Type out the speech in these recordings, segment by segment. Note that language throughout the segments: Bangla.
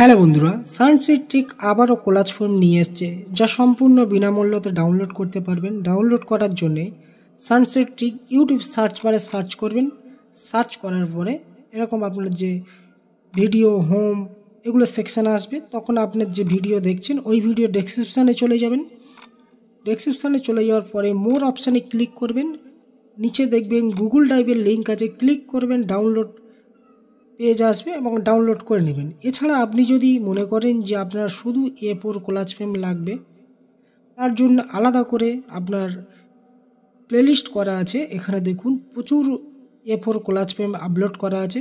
হ্যালো বন্ধুরা সানসিট ট্রিক আবারও কোলাজ ফোন নিয়ে এসছে যা সম্পূর্ণ বিনামূল্যতে ডাউনলোড করতে পারবেন ডাউনলোড করার জন্যে সানসিট ট্রিক ইউটিউব সার্চ বারে সার্চ করবেন সার্চ করার পরে এরকম আপনার যে ভিডিও হোম এগুলো সেকশানে আসবে তখন আপনার যে ভিডিও দেখছেন ওই ভিডিও ডেসক্রিপশানে চলে যাবেন ডেসক্রিপশানে চলে যাওয়ার পরে মোর অপশানে ক্লিক করবেন নিচে দেখবেন গুগল ড্রাইভের লিঙ্ক আছে ক্লিক করবেন ডাউনলোড পেজ আসবে এবং ডাউনলোড করে নেবেন এছাড়া আপনি যদি মনে করেন যে আপনার শুধু এ ফোর কোলাজ ফ্রেম লাগবে তার জন্য আলাদা করে আপনার প্লেলিস্ট করা আছে এখানে দেখুন প্রচুর A four collage frame upload করা আছে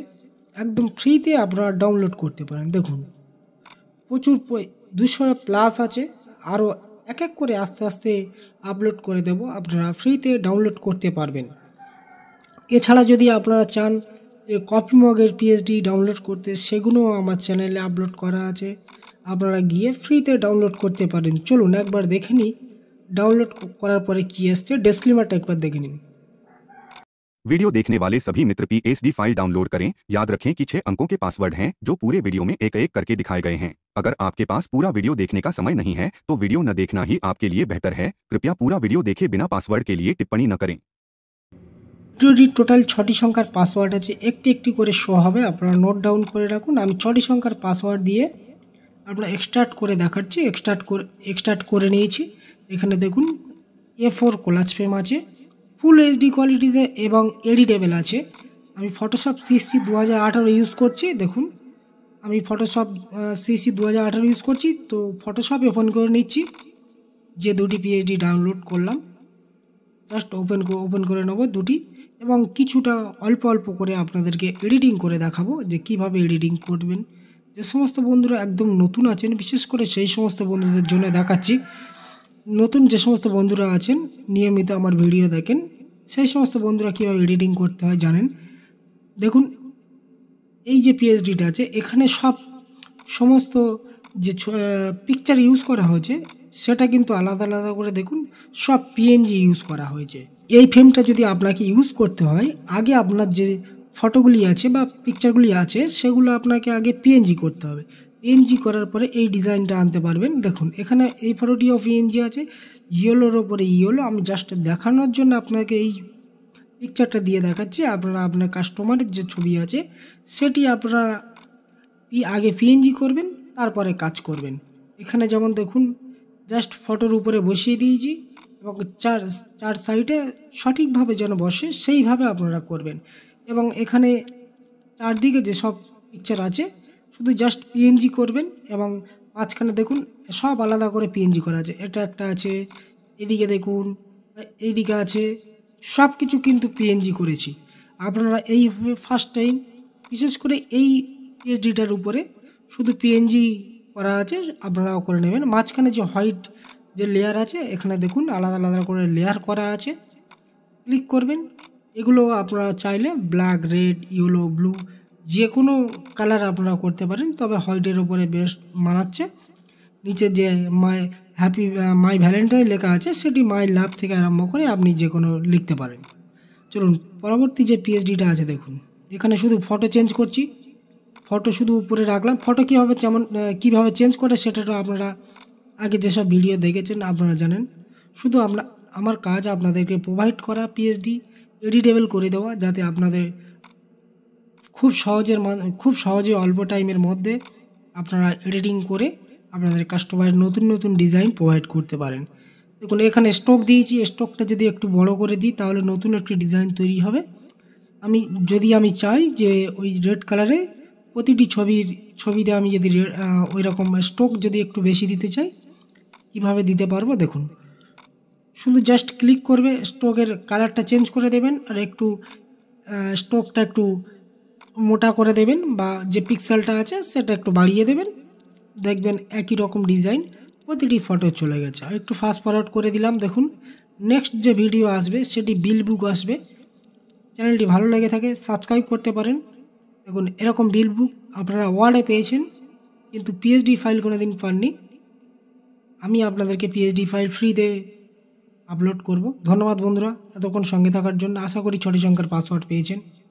একদম ফ্রিতে আপনারা ডাউনলোড করতে পারেন দেখুন প্রচুর দুশো প্লাস আছে আরও এক এক করে আস্তে আস্তে আপলোড করে দেব আপনারা ফ্রিতে ডাউনলোড করতে পারবেন এছাড়া যদি আপনারা চান কপি মগের পিএইচডি ডাউনলোড করতে সেগুলোও আমার চ্যানেলে আপলোড করা আছে আপনারা গিয়ে ফ্রিতে ডাউনলোড করতে পারেন एक बार देखे नी डाउनलोड करार पर डिस्क्लेमर एक बार देखे नी वीडियो देखने वाले सभी मित्र पी पीएसडी फाइल डाउनलोड करें याद रखें कि छह अंकों के पासवर्ड हैं जो पूरे वीडियो में एक एक करके दिखाए गए हैं अगर आपके पास पूरा वीडियो देखने का समय नहीं है तो वीडियो न देखना ही आपके लिए बेहतर है कृपया पूरा वीडियो देखे बिना पासवर्ड के लिए टिप्पणी न करें ভিডিওটির টোটাল ছটি সংখ্যার পাসওয়ার্ড আছে একটি একটি করে শো হবে আপনারা নোট ডাউন করে রাখুন আমি ছটি সংখ্যার পাসওয়ার্ড দিয়ে আপনার এক্সটার্ট করে দেখাচ্ছি এক্সটার্ট করে এক্সটার্ট করে নিয়েছি এখানে দেখুন এ ফোর কোলাজ ফ্রেম আছে ফুল এইচডি কোয়ালিটিতে এবং এডিটেবেল আছে আমি ফটোশপ সিসি দু হাজার ইউজ করছি দেখুন আমি ফটোশপ সিসি দু হাজার ইউজ করছি তো ফটোশপ ওপেন করে নিচ্ছি যে দুটি পিএইচডি ডাউনলোড করলাম জাস্ট ওপেন ওপেন করে নেব দুটি এবং কিছুটা অল্প অল্প করে আপনাদেরকে এডিটিং করে দেখাবো যে কিভাবে এডিটিং করবেন যে সমস্ত বন্ধুরা একদম নতুন আছেন বিশেষ করে সেই সমস্ত বন্ধুদের জন্য দেখাচ্ছি নতুন যে সমস্ত বন্ধুরা আছেন নিয়মিত আমার ভিডিও দেখেন সেই সমস্ত বন্ধুরা কীভাবে এডিটিং করতে হয় জানেন দেখুন এই যে পিএইচডিটা আছে এখানে সব সমস্ত যে পিকচার ইউজ করা হয়েছে সেটা কিন্তু আলাদা আলাদা করে দেখুন সব পিএনজি ইউজ করা হয়েছে এই ফ্রেমটা যদি আপনাকে ইউজ করতে হয় আগে আপনার যে ফটোগুলি আছে বা পিকচারগুলি আছে সেগুলো আপনাকে আগে পিএনজি করতে হবে পিএনজি করার পরে এই ডিজাইনটা আনতে পারবেন দেখুন এখানে এই ফটোটিও পিএনজি আছে ইয়েলোর ওপরে ইয়েলো আমি জাস্ট দেখানোর জন্য আপনাকে এই পিকচারটা দিয়ে দেখাচ্ছি আপনারা আপনার কাস্টমারের যে ছবি আছে সেটি আপনারা আগে পিএনজি করবেন তারপরে কাজ করবেন এখানে যেমন দেখুন জাস্ট ফটোর উপরে বসিয়ে দিয়েছি এবং চার চার সাইডে সঠিকভাবে যেন বসে সেইভাবে আপনারা করবেন এবং এখানে চারদিকে যেসব পিকচার আছে শুধু জাস্ট পিএনজি করবেন এবং মাঝখানে দেখুন সব আলাদা করে পিএনজি করা আছে এটা একটা আছে এদিকে দেখুন এইদিকে আছে সব কিছু কিন্তু পিএনজি করেছি আপনারা এইভাবে ফার্স্ট টাইম বিশেষ করে এই পিএইচডিটার উপরে শুধু পিএনজি করা আছে আপনারাও করে নেবেন মাঝখানে যে হোয়াইট যে লেয়ার আছে এখানে দেখুন আলাদা আলাদা করে লেয়ার করা আছে ক্লিক করবেন এগুলো আপনারা চাইলে ব্ল্যাক রেড ইয়েলো ব্লু যে কোনো কালার আপনারা করতে পারেন তবে হোয়াইটের উপরে বেস্ট মানাচ্ছে নিচে যে মাই হ্যাপি মাই ভ্যালেন্টাইন লেখা আছে সেটি মাই লাভ থেকে আরম্ভ করে আপনি যে কোনো লিখতে পারেন চলুন পরবর্তী যে পিএইচডিটা আছে দেখুন এখানে শুধু ফটো চেঞ্জ করছি ফটো শুধু উপরে রাখলাম ফটো কীভাবে যেমন কীভাবে চেঞ্জ করে সেটা তো আপনারা আগে যেসব ভিডিও দেখেছেন আপনারা জানেন শুধু আমরা আমার কাজ আপনাদেরকে প্রোভাইড করা পিএইচডি এডিটেবল করে দেওয়া যাতে আপনাদের খুব সহজের খুব সহজে অল্প টাইমের মধ্যে আপনারা এডিটিং করে আপনাদের কাস্টমার নতুন নতুন ডিজাইন প্রোভাইড করতে পারেন দেখুন এখানে স্টক দিয়েছি স্টকটা যদি একটু বড় করে দিই তাহলে নতুন একটি ডিজাইন তৈরি হবে আমি যদি আমি চাই যে ওই রেড কালারে প্রতিটি ছবির ছবিতে আমি যদি ওই রকম স্ট্রোক যদি একটু বেশি দিতে চাই কিভাবে দিতে পারবো দেখুন শুধু জাস্ট ক্লিক করবে স্ট্রোকের কালারটা চেঞ্জ করে দেবেন আর একটু স্ট্রোকটা একটু মোটা করে দেবেন বা যে পিক্সেলটা আছে সেটা একটু বাড়িয়ে দেবেন দেখবেন একই রকম ডিজাইন প্রতিটি ফটো চলে গেছে আর একটু ফাস্ট ফরওয়ার্ড করে দিলাম দেখুন নেক্সট যে ভিডিও আসবে সেটি বিল বুক আসবে চ্যানেলটি ভালো লেগে থাকে সাবস্ক্রাইব করতে পারেন দেখুন এরকম বিল বুক আপনারা ওয়ার্ডে পেয়েছেন কিন্তু পিএইচডি ফাইল কোনো দিন পাননি আমি আপনাদেরকে পিএইচডি ফাইল ফ্রিতে আপলোড করব ধন্যবাদ বন্ধুরা এতক্ষণ সঙ্গে থাকার জন্য আশা করি ছটি সংখ্যার পাসওয়ার্ড পেয়েছেন